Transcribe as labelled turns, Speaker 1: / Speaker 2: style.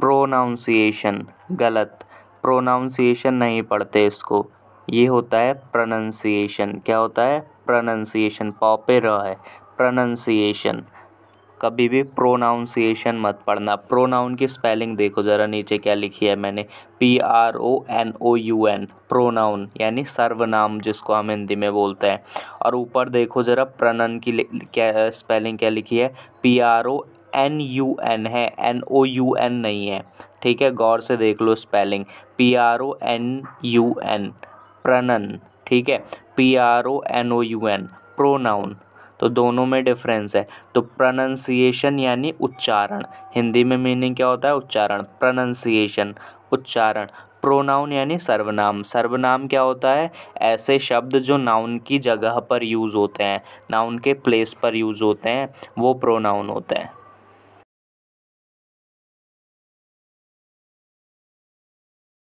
Speaker 1: pronunciation गलत pronunciation नहीं पढ़ते इसको ये होता है प्रोनाउंसिएशन क्या होता है प्रोनाउंसिएशन पॉपेर है प्रोनाउंसिएशन कभी भी प्रोनाउंसिएशन मत पढ़ना प्रोनाउन की स्पेलिंग देखो ज़रा नीचे क्या लिखी है मैंने P R O N O U N pronoun यानी सर्वनाम जिसको हम हिंदी में बोलते हैं और ऊपर देखो ज़रा प्रनन की क्या स्पेलिंग क्या लिखी है P R O N U N है एन ओ यू एन नहीं है ठीक है गौर से देख लो spelling P R O N U N प्रनन ठीक है P R O N O U N pronoun तो दोनों में डिफरेंस है तो प्रनंसिएशन यानी उच्चारण हिंदी में मीनिंग क्या होता है उच्चारण प्रनंसिएशन उच्चारण प्रोनाउन यानी सर्वनाम सर्वनाम क्या होता है ऐसे शब्द जो नाउन की जगह पर यूज़ होते हैं नाउन के प्लेस पर यूज़ होते हैं वो प्रोनाउन होते हैं